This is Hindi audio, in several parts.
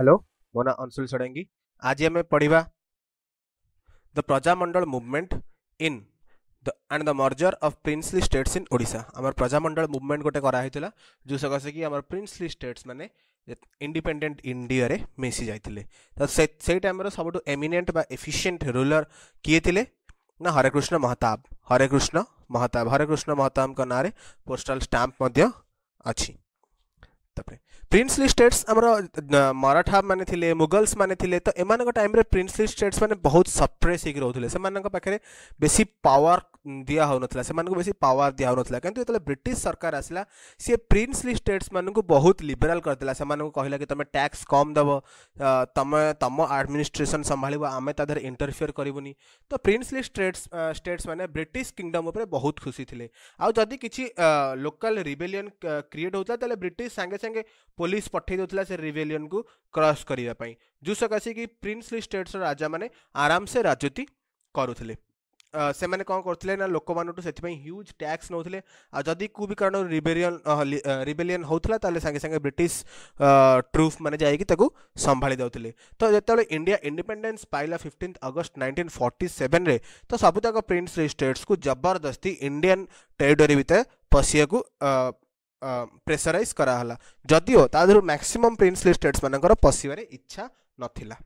हेलो मो ना अंशुल षडंगी आज आम पढ़ा the Prajamandal movement in and the merger of princely states in Odisha आम प्रजामंडल मुवमेंट गोटे कराई जो सकाशे कि प्रिन्सली स्टेट्स मैंने इंडिपेंडेंट इंडिया मिसी जाते तो से टाइम सब एमिनेंट बाफिसीयंट रूलर किए थे ना हरेकृष्ण महताब हरेकृष्ण महताब हरेकृष्ण महताब का नाँ पोस्टाल स्टाप अच्छी प्रिन्सलि स्टेट्स आम मराठा मैंने मुगल्स मैंने तो एम टाइम प्रिन्सलि स्टेट्स मैंने बहुत सप्रेस होकर रोते पाखे बेसी पावर दिहना से मैं पावर दिहना कितना जो ब्रिट सरकार आसला सी प्रिन्सलि स्टेट्स मानक बहुत लिबराल कर कहला कि तुम टैक्स कम दब तुम तुम आडमिनिस्ट्रेसन संभाल आम तेरे इंटरफियर करूनी तो स्टेट्स स्टेट्स मैंने ब्रिट किंगडम बहुत खुशी थे आदि किसी लोकाल रिबेलीयन क्रिएट होता है ब्रिट सागे संगे पुलिस पठाई से रिवेलियन को क्रस करने जूस कसिक प्रिन्सली स्टेट्स राजा मैंने आराम से राजनीति करुले से कौन कर लोक मानू से ह्यूज टैक्स नौ जदि कू भी कारण रिवेलियन रिवेलियन होता है सागे सागे ब्रिटिश ट्रुफ मैंने जाकि संभा तो जो इंडिया इंडिपेडेन्स पाइला fifteen August nineteen forty seven में तो सबूत प्रिन्सली स्टेट्स को जबरदस्ती इंडियान टेरीटोरी भितर पशिया ପ୍ରେସରାଇଜ୍ କରାହେଲା ଯଦିଓ ତା ଦେହରୁ ମ୍ୟାକ୍ସିମମ୍ ପ୍ରିନ୍ସଲି ଷ୍ଟେଟ୍ସ ମାନଙ୍କର ପଶିବାରେ ଇଚ୍ଛା ନଥିଲା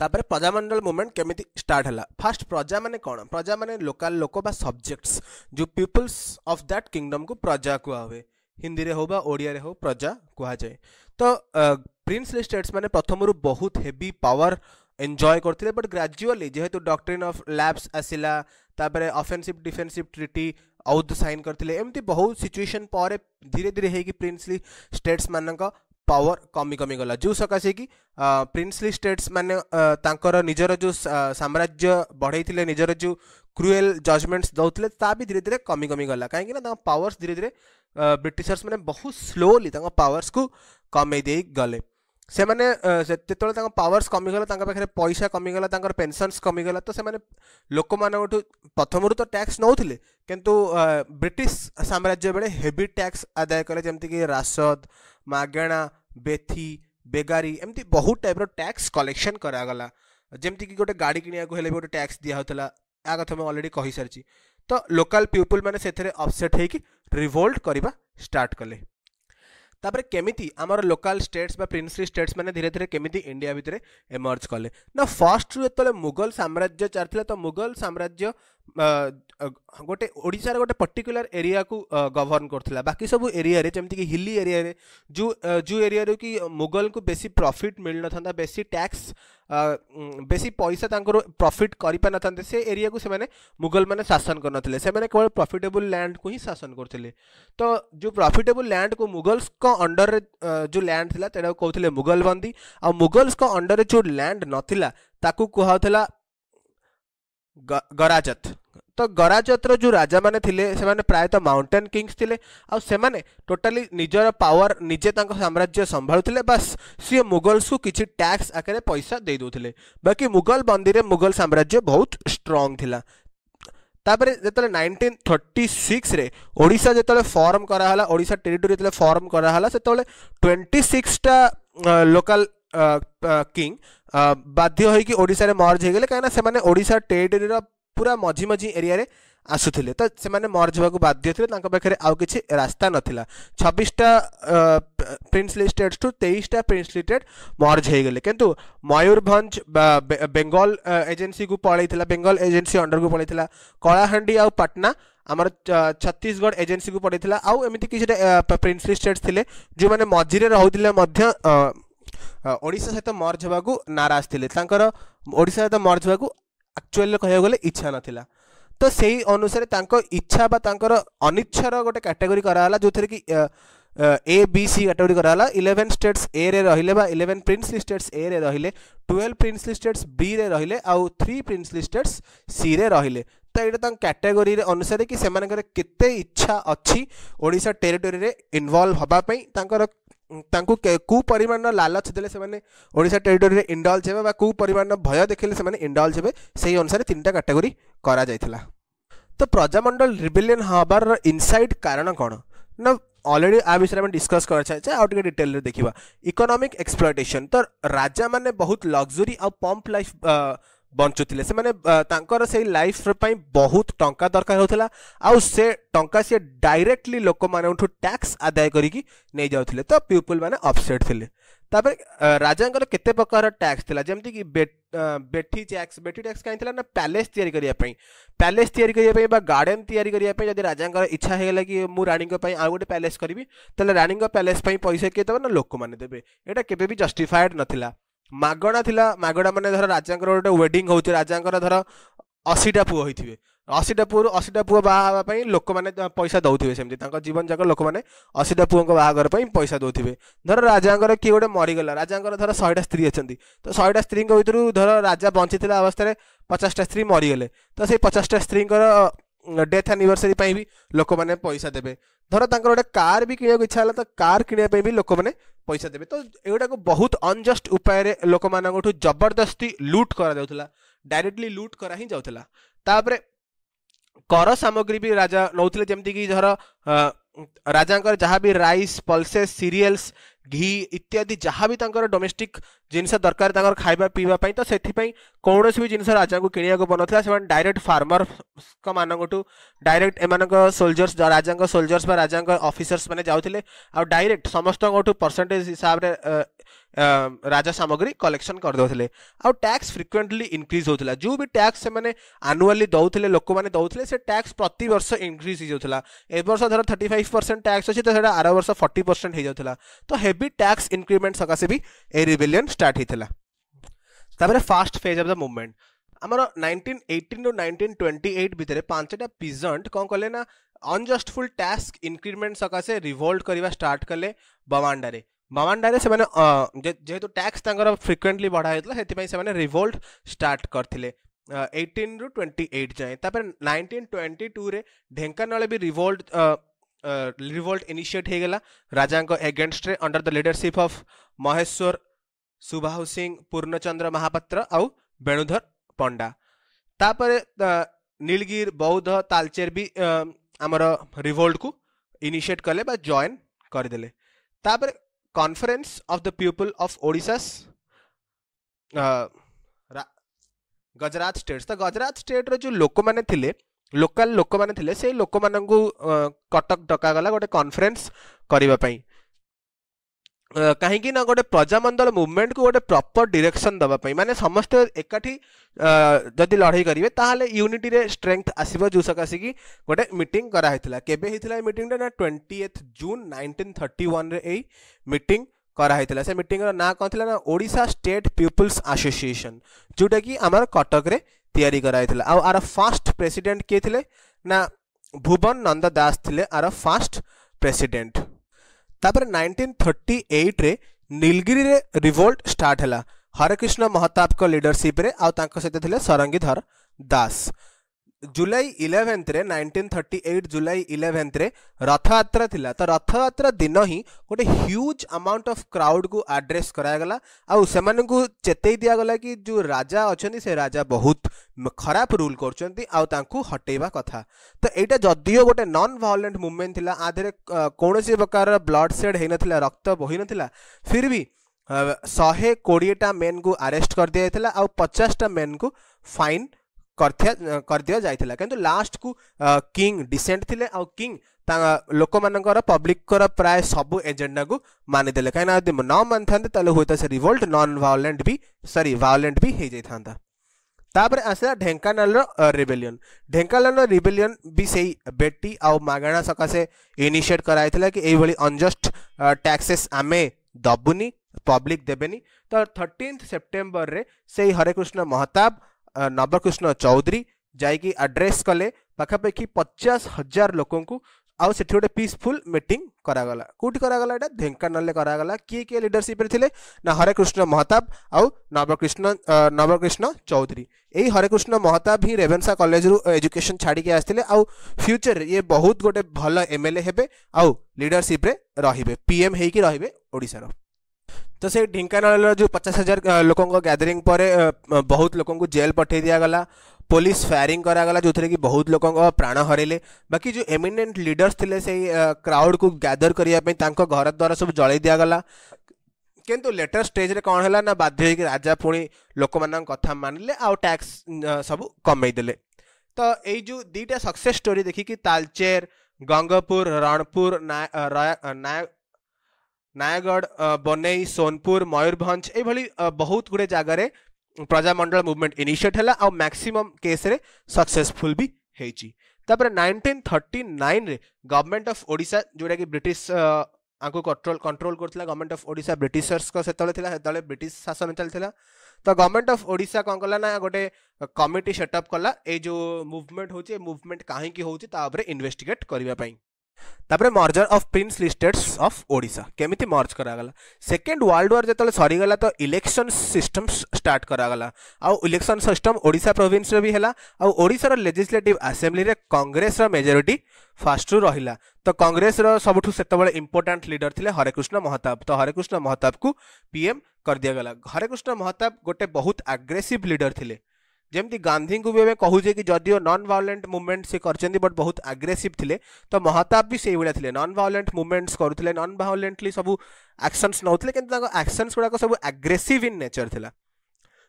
ତାପରେ ପ୍ରଜାମଣ୍ଡଳ ମୁଭମେଣ୍ଟ କେମିତି ଷ୍ଟାର୍ଟ ହେଲା ଫାର୍ଷ୍ଟ ପ୍ରଜାମାନେ କ'ଣ ପ୍ରଜାମାନେ ଲୋକାଲ ଲୋକ ବା ସବଜେକ୍ଟସ୍ ଯେଉଁ ପିପୁଲ୍ସ ଅଫ୍ ଦ୍ୟାଟ୍ କିଙ୍ଗଡମ୍କୁ ପ୍ରଜା କୁହାହୁଏ ହିନ୍ଦୀରେ ହେଉ ବା ଓଡ଼ିଆରେ ହେଉ ପ୍ରଜା କୁହାଯାଏ ତ ପ୍ରିନ୍ସଲି ଷ୍ଟେଟ୍ସ ମାନେ ପ୍ରଥମରୁ ବହୁତ ହେଭି ପାୱାର ଏନ୍ଜୟ କରିଥିଲେ ବଟ୍ ଗ୍ରାଜୁଆଲି ଯେହେତୁ ଡକ୍ଟ୍ରିନ୍ ଅଫ୍ ଲ୍ୟାବ୍ସ ଆସିଲା तापर अफेन्सीव डिफेन्सीव ट्रिटी औद सैन करते एमती बहुत सिचुएसन पर धीरे धीरे होगी प्रिन्सली स्टेट्स मानक पावर कमी कमी गला जो सकाश कि प्रिन्सली स्टेट्स मैंने निजर जो साम्राज्य बढ़े निजर जो क्रुएल जजमेंट्स दौले भी धीरे धीरे कमी कमी गला कहीं पावर्स धीरे धीरे ब्रिटिशर्स मैंने बहुत स्लोली पावर्स को कमे गले ସେମାନେ ଯେତେବେଳେ ତାଙ୍କ ପାୱାର୍ସ କମିଗଲା ତାଙ୍କ ପାଖରେ ପଇସା କମିଗଲା ତାଙ୍କର ପେନସନ୍ସ କମିଗଲା ତ ସେମାନେ ଲୋକମାନଙ୍କଠୁ ପ୍ରଥମରୁ ତ ଟ୍ୟାକ୍ସ ନେଉଥିଲେ କିନ୍ତୁ ବ୍ରିଟିଶ ସାମ୍ରାଜ୍ୟ ବେଳେ ହେଭି ଟ୍ୟାକ୍ସ ଆଦାୟ କଲେ ଯେମିତିକି ରାସଦ ମାଗଣା ବେଥି ବେଗାରୀ ଏମିତି ବହୁତ ଟାଇପ୍ର ଟ୍ୟାକ୍ସ କଲେକ୍ସନ୍ କରାଗଲା ଯେମିତିକି ଗୋଟେ ଗାଡ଼ି କିଣିବାକୁ ହେଲେ ବି ଗୋଟେ ଟ୍ୟାକ୍ସ ଦିଆହେଉଥିଲା ଏହା କଥା ମୁଁ ଅଲରେଡ଼ି କହିସାରିଛି ତ ଲୋକାଲ୍ ପିପୁଲ୍ ମାନେ ସେଥିରେ ଅପସେଟ୍ ହେଇକି ରିଭୋଲ୍ଟ କରିବା ଷ୍ଟାର୍ଟ କଲେ ତାପରେ କେମିତି ଆମର ଲୋକାଲ ଷ୍ଟେଟ୍ସ ବା ପ୍ରିନ୍ସଲି ଷ୍ଟେଟ୍ସ ମାନେ ଧୀରେ ଧୀରେ କେମିତି ଇଣ୍ଡିଆ ଭିତରେ ଏମର୍ଜ କଲେ ନା ଫାର୍ଷ୍ଟରୁ ଯେତେବେଳେ ମୁଗଲ ସାମ୍ରାଜ୍ୟ ଚାଲିଥିଲା ତ ମୁଗଲ ସାମ୍ରାଜ୍ୟ ଗୋଟେ ଓଡ଼ିଶାର ଗୋଟେ ପର୍ଟିକୁଲାର ଏରିଆକୁ ଗଭର୍ଣ୍ଣ କରୁଥିଲା ବାକି ସବୁ ଏରିଆରେ ଯେମିତିକି ହିଲି ଏରିଆରେ ଯେଉଁ ଯେଉଁ ଏରିଆରୁ କି ମୁଗଲଙ୍କୁ ବେଶୀ ପ୍ରଫିଟ୍ ମିଳିନଥାନ୍ତା ବେଶୀ ଟ୍ୟାକ୍ସ ବେଶୀ ପଇସା ତାଙ୍କର ପ୍ରଫିଟ୍ କରିପାରିନଥାନ୍ତେ ସେ ଏରିଆକୁ ସେମାନେ ମୁଗଲମାନେ ଶାସନ କରିନଥିଲେ ସେମାନେ କେବଳ ପ୍ରଫିଟେବୁଲ୍ ଲ୍ୟାଣ୍ଡକୁ ହିଁ ଶାସନ କରୁଥିଲେ ତ ଯେଉଁ ପ୍ରଫିଟେବୁଲ୍ ଲ୍ୟାଣ୍ଡକୁ ମୁଗଲ୍ସଙ୍କ ଅଣ୍ଡରରେ ଯେଉଁ ଲ୍ୟାଣ୍ଡ ଥିଲା ସେଇଟାକୁ କହୁଥିଲେ ମୁଗଲବନ୍ଦୀ ଆଉ ମୁଗଲ୍ସଙ୍କ ଅଣ୍ଡରରେ ଯେଉଁ ଲ୍ୟାଣ୍ଡ ନଥିଲା ତାକୁ କୁହାଉଥିଲା गराजत तो गराजत जो राजा मैंने से प्रायतः माउंटेन किंग्स थे आोटाली निजर पावर निजे साम्राज्य संभालुले बस सी मुगल्स को किसी टैक्स आकर पैसा दे दूसरे बाकी मुगल बंदी में मुगल साम्राज्य बहुत स्ट्रंग था तापर जो नाइंटीन थर्टी सिक्स ओडा जो फर्म कराला ओडा टेरीटोरी जो फर्म कराला से ट्वेंटी सिक्सटा लोकाल କିଙ୍ଗ ବାଧ୍ୟ ହୋଇକି ଓଡ଼ିଶାରେ ମର୍ଜ ହୋଇଗଲେ କାହିଁକିନା ସେମାନେ ଓଡ଼ିଶା ଟେରିଟୋରିର ପୁରା ମଝି ମଝି ଏରିଆରେ ଆସୁଥିଲେ ତ ସେମାନେ ମର୍ଜ ହେବାକୁ ବାଧ୍ୟ ଥିଲେ ତାଙ୍କ ପାଖରେ ଆଉ କିଛି ରାସ୍ତା ନଥିଲା ଛବିଶଟା ପ୍ରିନ୍ସଲି ଷ୍ଟେଟ୍ସଠୁ ତେଇଶଟା ପ୍ରିନ୍ସଲି ଷ୍ଟେଟ୍ ମର୍ଜ ହୋଇଗଲେ କିନ୍ତୁ ମୟୂରଭଞ୍ଜ ବେଙ୍ଗଲ ଏଜେନ୍ସିକୁ ପଳେଇଥିଲା ବେଙ୍ଗଲ ଏଜେନ୍ସି ଅଣ୍ଡରକୁ ପଳେଇଥିଲା କଳାହାଣ୍ଡି ଆଉ ପାଟନା ଆମର ଛତିଶଗଡ଼ ଏଜେନ୍ସିକୁ ପଳେଇଥିଲା ଆଉ ଏମିତି କିଛିଟା ପ୍ରିନ୍ସଲି ଷ୍ଟେଟ୍ସ ଥିଲେ ଯେଉଁମାନେ ମଝିରେ ରହୁଥିଲେ ମଧ୍ୟ ଓଡ଼ିଶା ସହିତ ମର୍ଜ ହେବାକୁ ନାରାଜ ଥିଲେ ତାଙ୍କର ଓଡ଼ିଶା ସହିତ ମର୍ଜ ହେବାକୁ ଆକ୍ଚୁଆଲିରେ କହିବାକୁ ଗଲେ ଇଚ୍ଛା ନଥିଲା ତ ସେଇ ଅନୁସାରେ ତାଙ୍କ ଇଚ୍ଛା ବା ତାଙ୍କର ଅନିଚ୍ଛାର ଗୋଟେ କାଟାଗୋରୀ କରାହେଲା ଯେଉଁଥିରେ କି ଏ ବି ସି କାଟାଗୋରୀ କରାହେଲା ଇଲେଭେନ୍ ଷ୍ଟେଟ୍ସ ଏରେ ରହିଲେ ବା ଇଲେଭେନ୍ ପ୍ରିନ୍ସଲି ଷ୍ଟେଟ୍ସ ଏରେ ରହିଲେ ଟୁଏଲ୍ଭ ପ୍ରିନ୍ସଲି ଷ୍ଟେଟ୍ସ ବିରେ ରହିଲେ ଆଉ ଥ୍ରୀ ପ୍ରିନ୍ସଲି ଷ୍ଟେଟ୍ସ ସିରେ ରହିଲେ ତ ଏଇଟା ତାଙ୍କ କାଟାଗୋରୀ ଅନୁସାରେ କି ସେମାନଙ୍କର କେତେ ଇଚ୍ଛା ଅଛି ଓଡ଼ିଶା ଟେରିଟୋରୀରେ ଇନଭଲ୍ଭ ହେବା ପାଇଁ ତାଙ୍କର कूपरण लालच देशा टेरीटोरी है हे परिमाण भय देखे इंडल्ज हे से ही अनुसार तीन टा कैटेगोरी कर तो प्रजामंडल रिविलियन हबार इनसाइड कारण कौन ना अलरेडी आ विषय में डिस्कस कर डिटेल देखा इकोनोमिक एक्सप्लोटेसन तो राजा मैंने बहुत लग्जरी आउ पंप लाइफ बंचुते से लाइफ बहुत टाँचा दरकार होता आउ से टाँचा सी डायरेक्टली लोक मूँ टैक्स आदाय करी जाते तो पीपुल मैंने अफसेट थे राजा के टैक्स था जमीक बेठी टैक्स बेठी टैक्स कहीं थी पैलेस प्यालेस या प्यालेस या गार्डेन या राजा इच्छा होगा कि मुझे राणी आउ गए प्यालेस करी तो राणी प्यालेस पैसा किए देवे लोक मैंने देते यहाँ के जस्टिफाएड नाला मगणा इलाडा मजाको गए वेडिङ हौ चाहिँ रााङ असीटा पुथ्यो असीटा पू असीटा लोक बा पैसा दोथ्यो सेम त जीवन जाक लोके असीटा पु पैसा दोथ्यो धर राजा केटे मरिगला स्थी अनि त शेटा स्त्री भाजा बन्छेला अवस्थ्य पचासटा स्त्री मरिगले तचासटा स्त्री डेथ एनिभर्सरी भी लोक मैंने पैसा देते धर तक गोटे कार भी किनाक इच्छा है तो कार कि भी लोक मैंने पैसा देते तो युटा बहुत अनजस्ट उपाय लोक मानु जबरदस्ती लुट कर डायरेक्टली लुट करा ही जाता कर सामग्री भी राजा नौते जमीक राजा जहाँ भी रईस पलसे सीरीयल्स ଘି ଇତ୍ୟାଦି ଯାହା ବି ତାଙ୍କର ଡୋମେଷ୍ଟିକ୍ ଜିନିଷ ଦରକାର ତାଙ୍କର ଖାଇବା ପିଇବା ପାଇଁ ତ ସେଥିପାଇଁ କୌଣସି ବି ଜିନିଷ ରାଜାଙ୍କୁ କିଣିବାକୁ ପଡ଼ୁନଥିଲା ସେମାନେ ଡାଇରେକ୍ଟ ଫାର୍ମର୍ସଙ୍କ ମାନଙ୍କଠୁ ଡାଇରେକ୍ଟ ଏମାନଙ୍କ ସୋଲଜର୍ସ ରାଜାଙ୍କ ସୋଲଜର୍ସ ବା ରାଜାଙ୍କ ଅଫିସର୍ସ ମାନେ ଯାଉଥିଲେ ଆଉ ଡାଇରେକ୍ଟ ସମସ୍ତଙ୍କଠୁ ପରସେଣ୍ଟେଜ୍ ହିସାବରେ राजा सामग्री कलेक्शन करदे आस फ्रिक्वेन्टली इनक्रीज होता जो भी टैक्स से आनुआली दौले लोक मैंने दौले से टैक्स प्रति वर्ष इनक्रीज होता ए वर्ष धर थर्टी फाइव परसेंट टैक्स अच्छी तो आर वर्ष फर्टी परसेंट हो जाता तो हेवी टैक्स इनक्रीमेंट सकाशे भी ए रिविलियन स्टार्ट होता first phase of the movement आम नाइंटीन एट्टन रू नाइंटीन ट्वेंटी एट भितर पांचटा पिजंट कौन कलेना अनजस्टफुल टैक्स इनक्रीमेंट सकाशे रिभोल्ट करवा स्टार्ट कले बवांडा बवांडा से जेहेतु टैक्स फ्रिक्वेंटली बढ़ाई से रिवोल्ट स्टार्ट करते एट्टन रु ट्वेंटी एट जाए नाइंटीन ट्वेंटी टू रे ढेकाना भी रिवोल्ट रिवोल्ट इनिशिएट होगा राजा against under the leadership of Maheshwar Subhav Singh पूर्णचंद्र महापात्र आउ बेणुधर पंडा तापर नीलगिर बौद्ध तालचेर भी आमर रिवोल्ट को इनिशिएट कले जॉन करदे conference of the people of odisha's गजरात स्टेट तो गजरात स्टेट रो लोक मैंने लोकाल लोक मैंने से लोक मटक डक गला गोटे कन्फरेन्स करने कहीं ना गोटे प्रजामंडल मुवमेंट को गोटे प्रपर डीरेक्शन देवाई मैंने समस्त एकाठी जदि लड़े करेंगे ताल यूनिटी स्ट्रेंथ आसो जो सकाश कि गोटे मीट कराही के मीटा ना twenty eighth June nineteen thirty one यही मीटिंग କରାହେଇଥିଲା ସେ ମିଟିଂର ନାଁ କ'ଣ ଥିଲା ନା ଓଡ଼ିଶା ଷ୍ଟେଟ୍ ପିପୁଲ୍ସ ଆସୋସିଏସନ୍ ଯେଉଁଟାକି ଆମର କଟକରେ ତିଆରି କରାହେଇଥିଲା ଆଉ ଆର ଫାଷ୍ଟ ପ୍ରେସିଡେଣ୍ଟ କିଏ ଥିଲେ ନା ଭୁବନ ନନ୍ଦ ଦାସ ଥିଲେ ତାପରେ ନାଇଣ୍ଟିନ୍ ଥର୍ଟି ଏଇଟରେ ନୀଲଗିରିରେ ରିଭୋଲ୍ଟ ଷ୍ଟାର୍ଟ ହେଲା ହରେକୃଷ୍ଣ ମହତାବଙ୍କ ଲିଡରସିପ୍ରେ ଆଉ ତାଙ୍କ ସହିତ ଥିଲେ Sarangidhar Das July eleventh nineteen thirty eight July eleventh Rathyatra थी तो रथयात्रा दिन ही गोटे ह्यूज अमाउंट ऑफ क्राउड को आड्रेस कराया चेतई दिगला कि जो राजा अच्छा से राजा बहुत खराब रूल कर हटेबा कथा तो यहाँ जदिओ गोटे नन भायोलेंट मुमेंट थी आधे कौन प्रकार ब्लड सेड हो ना रक्त बहि ना फिर भी शहे कोड़ेटा मेन को आरेस्ट कर दिया जाता आ पचासटा मेन को फाइन करदिया जाता कि लास्ट को किंग डिसेंट थे आ कि लोक मान पब्लिक प्राय सब एजेंडा को मानदे कहीं न मानि था हे तो रिवोल्ट नन भाओलेंट भी सरी भाओलेंट भी हो जाता तापर आसा ढेकाना रेबेलीयन ढेकाना रिबेलीयन भी से बेटी आ मगणा सकाशे इनिसीएट कराई कि अनजस्ट टैक्सेस आम दबुनि पब्लिक देवेनि तो थर्टिन्थ सेप्टेम्बर से हरेकृष्ण महताब ନବକୃଷ୍ଣ ଚୌଧୁରୀ ଯାଇକି ଆଡ୍ରେସ୍ କଲେ ପାଖାପାଖି ପଚାଶ ହଜାର ଲୋକଙ୍କୁ ଆଉ ସେଠି ଗୋଟେ ପିସଫୁଲ୍ ମିଟିଂ କରାଗଲା କେଉଁଠି କରାଗଲା ଏଇଟା ଢେଙ୍କାନାଳରେ କରାଗଲା କିଏ କିଏ ଲିଡରସିପ୍ରେ ଥିଲେ ନା ହରେକୃଷ୍ଣ ମହତାବ ଆଉ ନବକୃଷ୍ଣ ନବକୃଷ୍ଣ ଚୌଧୁରୀ ଏଇ ହରେକୃଷ୍ଣ ମହତାବ ହିଁ ରେଭେନ୍ସା କଲେଜରୁ ଏଜୁକେସନ୍ ଛାଡ଼ିକି ଆସିଥିଲେ ଆଉ ଫ୍ୟୁଚରରେ ଇଏ ବହୁତ ଗୋଟେ ଭଲ ଏମ୍ ଏଲ୍ ଏ ହେବେ ଆଉ ଲିଡରସିପ୍ରେ ରହିବେ ପି ଏମ୍ ହେଇକି ରହିବେ ଓଡ଼ିଶାର तो से ढेकाना जो पचास हजार लोक गैदरिंग पर बहुत लोग जेल पठे दिगला पुलिस फायरिंग कराला जो थे कि बहुत लोग प्राण हर बाकी जो एमिनेंट लीडर्स थे से क्राउड को गैदर करने घर द्वार सब जल दिगला किंतु लेटर स्टेज रे कौन है ना बाध्य राजा पुणी लोक मान कथा लें आउ टैक्स सब कमईदे तो यही जो दुटा सक्सेस स्टोरी देखिकी तालचेर गंगपुर रणपुर नाय नयगढ़ बनई सोनपुर मयूरभ ये बहुत गुड जगार प्रजामंडल मुवमेंट इनिसीएट है आउ मैक्सीम के सक्सेसफुल भी होती nineteen thirty nine government of ओडा जोटा कि ब्रिटिश आपको कंट्रोल कंट्रोल करता गवर्नमेंट अफ ओडा ब्रिटर्स से ब्रिट शासन चलता तो गवर्नमेंट अफ ओा कौन कला ना गोटे कमिटी सेटअप कला ये जो मुवमेंट हो मुवमेंट कहीं होती इनभेस्टिगेट करने ତାପରେ merger of princely states of Odisha କେମିତି ମର୍ଜ କରାଗଲା ସେକେଣ୍ଡ ୱାର୍ଲଡ ୱାର୍ ଯେତେବେଳେ ସରିଗଲା ତ ଇଲେକ୍ସନ୍ ସିଷ୍ଟମ୍ ଷ୍ଟାର୍ଟ କରାଗଲା ଆଉ ଇଲେକ୍ସନ୍ ସିଷ୍ଟମ୍ ଓଡ଼ିଶା ପ୍ରୋଭିନ୍ସରେ ବି ହେଲା ଆଉ ଓଡ଼ିଶାର ଲେଜିସ୍ଲେଟିଭ୍ ଆସେମ୍ବ୍ଲିରେ କଂଗ୍ରେସର ମେଜରିଟି ଫାଷ୍ଟରୁ ରହିଲା ତ କଂଗ୍ରେସର ସବୁଠୁ ସେତେବେଳେ ଇମ୍ପୋର୍ଟାଣ୍ଟ ଲିଡର ଥିଲେ ହରେକୃଷ୍ଣ ମହତାବ ତ ହରେକୃଷ୍ଣ ମହତାବକୁ ପିଏମ୍ କରିଦିଆଗଲା ହରେକୃଷ୍ଣ ମହତାବ ଗୋଟେ ବହୁତ ଆଗ୍ରେସିଭ୍ ଲିଡର ଥିଲେ जमी गांधी को भी एवं कहूजे कि जदिव नन भाओलेट मुवमेंट से करते बट बहुत आग्रेसीव थे तो महताब भी से भाया थे नन भाओलेट मुभमेंट्स करुले नन भाओलेटली सब आक्शनस नौते कि आक्सन्स गुड़ाक सब आग्रेसीव इन नेचर थी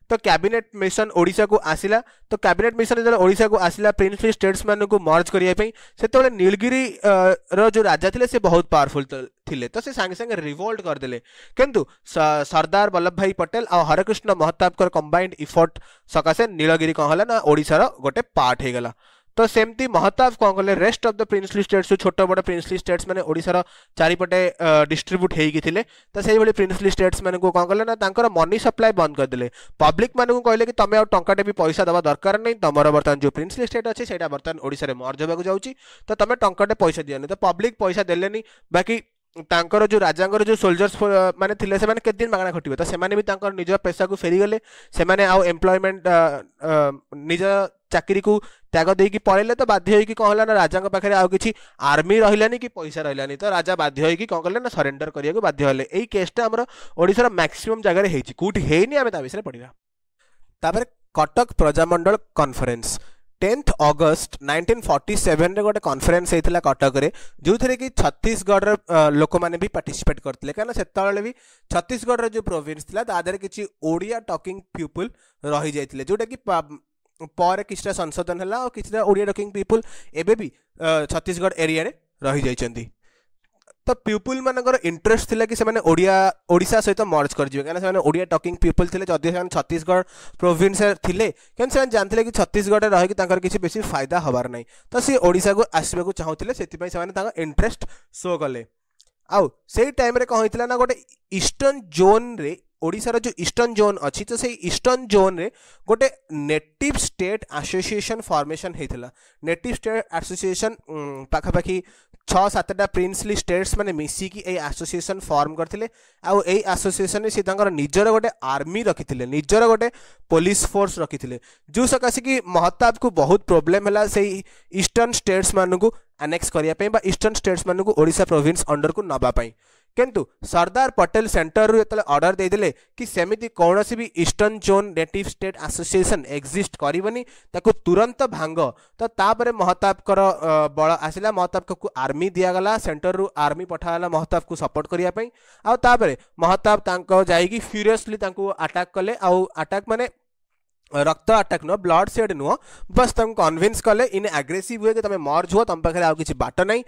तो कैबिनेट मिशन ओडा को आसला तो कैबिनेट मिशन जो ओडा को आसला प्रिन्स स्टेट्स मान को मर्ज करवाई से नीलगिरी तो जो राजा थे से बहुत पावरफुल थे तो से सांगे सांगे रिवोल्ट करदे कि सरदार वल्लभ भाई पटेल आ हरेकृष्ण महताब कंबाइंड इफर्ट सकाशे नीलगिरी कौन है ना ओडार गोटे पार्ट हो होगा तो सेमती महताब कौन कले rest of the princely states छोट बड़ प्रिन्सली स्टेट्स मैंने ओडार चारिपटे डिस्ट्रब्यूट हो प्रिन्सली स्टेट्स मैं कौन कले मनी सप्लाए बंद करदे पब्लिक मैं कहले कि तुम्हें टाटे भी पैसा देवा दरकार नहीं तुम बर्तमान जो प्रिन्सली स्टेट अच्छे से बर्तमान ओडार मर्ज होगा जाऊँगी तो तुम टाटे पैसा दिवन तो पब्लिक पैसा दे बाकी तांकर जो राजा जो सोल्जर्स मैंने थे से मैंने दिन मागणा खटे तो से निज पेशा को फेरीगले से आमप्लयमेंट निज चाकरी को ତ୍ୟାଗ ଦେଇକି ପଳେଇଲେ ତ ବାଧ୍ୟ ହେଇକି କ'ଣ ହେଲା ନା ରାଜାଙ୍କ ପାଖରେ ଆଉ କିଛି ଆର୍ମି ରହିଲାନି କି ପଇସା ରହିଲାନି ତ ରାଜା ବାଧ୍ୟ ହେଇକି କ'ଣ କଲେ ନା ସରେଣ୍ଡର କରିବାକୁ ବାଧ୍ୟ ହେଲେ ଏଇ କେସ୍ଟା ଆମର ଓଡ଼ିଶାର ମ୍ୟାକ୍ସିମମ୍ ଜାଗାରେ ହେଇଛି କେଉଁଠି ହେଇନି ଆମେ ତା ବିଷୟରେ ପଢ଼ିବା ତାପରେ Cuttack Prajamandal conference tenth August nineteen forty সেভেন্রে গোটে কনফরেন্স হয়েছিল কটকরে যে কি ছত্তিশগড়ের লোক মানে বি পার্টিসিপেট করলে কেন সেতবে বি ছত্তিশগড়ের যে প্রোভিন্স লা তা দেহে কিছু ওড়িয়া টকিং পিপুল রহিযাই যেটা কি ପରେ କିଛିଟା ସଂଶୋଧନ ହେଲା ଆଉ କିଛିଟା ଓଡ଼ିଆ ଟକିଂ ପିପୁଲ୍ ଏବେ ବି ଛତିଶଗଡ଼ ଏରିଆରେ ରହିଯାଇଛନ୍ତି ତ ପିପୁଲ୍ ମାନଙ୍କର ଇଣ୍ଟରେଷ୍ଟ ଥିଲା କି ସେମାନେ ଓଡ଼ିଆ ଓଡ଼ିଶା ସହିତ ମର୍ଜ କରିଯିବେ କାହିଁକିନା ସେମାନେ ଓଡ଼ିଆ ଟକିଂ ପିପୁଲ୍ ଥିଲେ ଯଦିଓ ସେମାନେ ଛତିଶଗଡ଼ ପ୍ରୋଭିନ୍ସରେ ଥିଲେ କିନ୍ତୁ ସେମାନେ ଜାଣିଥିଲେ କି ଛତିଶଗଡ଼ରେ ରହିକି ତାଙ୍କର କିଛି ବେଶୀ ଫାଇଦା ହେବାର ନାହିଁ ତ ସେ ଓଡ଼ିଶାକୁ ଆସିବାକୁ ଚାହୁଁଥିଲେ ସେଥିପାଇଁ ସେମାନେ ତାଙ୍କ ଇଣ୍ଟରେଷ୍ଟ ଶୋ କଲେ ଆଉ ସେଇ ଟାଇମ୍ରେ କ'ଣ ହେଇଥିଲା ନା ଗୋଟେ ଇଷ୍ଟର୍ଣ୍ଣ ଜୋନ୍ରେ ओडार जो ईस्टर्न जोन अच्छी तो से ईस्टर्न जोन रे गोटे नेटिव स्टेट आसोसीएसन फर्मेसन होता नेट स्टेट एसोसिएशन पखापाखि छः सतटा प्रिन्सली स्टेट्स मैंने मिसिकी आसोसीएसन फर्म करते आई आसोसीएसन सीता निजर गोटे आर्मी रखी थे निजर गोटे पुलिस फोर्स रखी थे जो सकाशे कि महताब को बहुत प्रोब्लेम है से ईस्टर्न स्टेट्स मानक एनेक्स करने ईस्टर्न स्टेट्स मानक ओडा प्रोन्स अंडर को नापाई किंतु सर्दार पटेल सेन्टर जो अर्डर देदे कि सेमती कौन भी eastern zone native state association exist कर तुरंत भांग तो तापर महताबर बल आसला महताब को आर्मी दिगला सेन्टर रू आर्मी पठाला महताब को सपोर्ट करने आपर महताब तक जाकि फ्यूरीयसली आटाक कले आटाक मैंने रक्त आटाक नुह ब्लड सेड नुह बस तुम कनभीन्स कले इन आग्रेसीव हुए कि तुम मर हुआ तुम पाखे आ कि बाट नहीं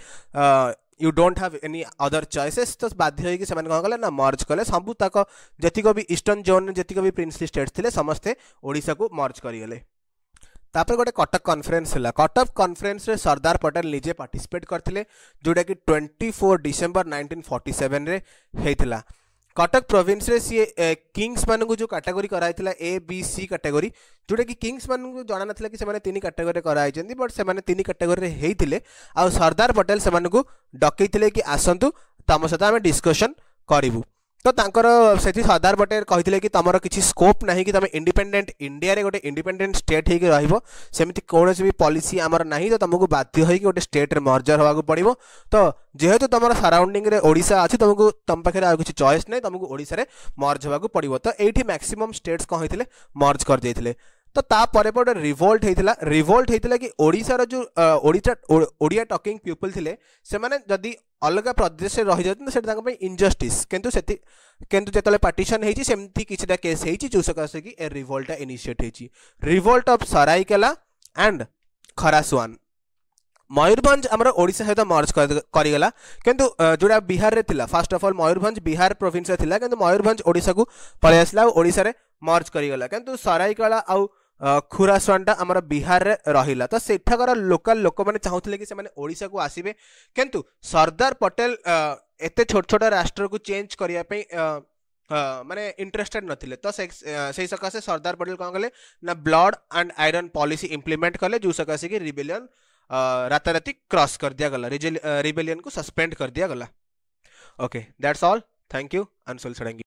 you don't have any other choices तो बाध्य होगी से कौन कले ना मर्ज कले सब तक जतिक भी ईस्टर्न जोन जतिक भी प्रिन्सली स्टेट्स थे समस्ते ओडा को मर्ज करगले तापर गोटे कटक कन्फरेन्स है कटक कन्फरेन्स सरदार पटेल निजे पार्टिसिपेट करते जोटा कि twenty four December nineteen forty seven होता कटक प्रोविन्स रे सी किंग्स मान जो कैटेगरी कराइला ए बी सी कैटेगरी जोटा कि किंग्स मान को जना ना कि से तीन कैटेगरी कराई बट से कैटेगोरी होते आ सरदार पटेल से डकई थे कि आसतु तुम सहित आम डिस्कसन करूँ तो तांकर सरदार पटेल कही कि तुम किसी स्कोप नहीं कि तुम इंडिपेडेट इंडिया गोटे इंडिपेडेट स्टेट हो सेमती कौन भी पॉलिसी आमर ना तो तुमक बाध्य हो गोटे स्टेट मर्जर होगा पड़ो तो जेहेतु तुम सराउंडिंग ओडा अच्छी तुमको तुम पाखे आज किसी चॉइस ना तुमको ओडार मर्ज होगा पड़ो तो ये मैक्सीम स्टेट्स कौन मर्ज कर ତ ତାପରେ ଗୋଟେ ରିଭୋଲ୍ଟ ହେଇଥିଲା ରିଭୋଲ୍ଟ ହେଇଥିଲା କି ଓଡ଼ିଶାର ଯେଉଁ ଓଡ଼ିଶା ଓଡ଼ିଆ ଟକିଂ ପିପୁଲ୍ ଥିଲେ ସେମାନେ ଯଦି ଅଲଗା ପ୍ରଦେଶରେ ରହିଯାଉଛନ୍ତି ସେଠି ତାଙ୍କ ପାଇଁ ଇନଜଷ୍ଟିସ୍ କିନ୍ତୁ ସେଠି କିନ୍ତୁ ଯେତେବେଳେ ପାର୍ଟିସନ୍ ହେଇଛି ସେମିତି କିଛିଟା କେସ୍ ହେଇଛି ଯେଉଁ ସକାଶେ କି ଏ ରିଭୋଲ୍ଟଟା ଇନିସିଏଟ୍ ହେଇଛି revolt of Saraikela and Kharsawan Mayurbhanj ଆମର ଓଡ଼ିଶା ସହିତ ମର୍ଜ କରିଗଲା କିନ୍ତୁ ଯେଉଁଟା ବିହାରରେ ଥିଲା first of all Mayurbhanj Bihar ପ୍ରୋଭିନ୍ସରେ ଥିଲା କିନ୍ତୁ ମୟୂରଭଞ୍ଜ ଓଡ଼ିଶାକୁ ପଳେଇ ଆସିଲା ଆଉ ଓଡ଼ିଶାରେ ମର୍ଜ କରିଗଲା କିନ୍ତୁ ସରାଇକେଳା ଆଉ खुरासुआनटा आमर बिहार रही तो सेठाकर लोकाल लोक मैंने चाहूल कि सेशा को आसबे किंतु सर्दार पटेल एत छोट छोट राष्ट्र को चेंज करने मानने इंटरेस्टेड ना तो से सकाश सर्दार पटेल कौन कले blood and iron policy implement कले जो सकाशे कि रिबेलीयन रातारा क्रस कर दिगला रिबेलीयन को सस्पेंड कर दिगला okay that's all thank you अनसोल सड़ंगी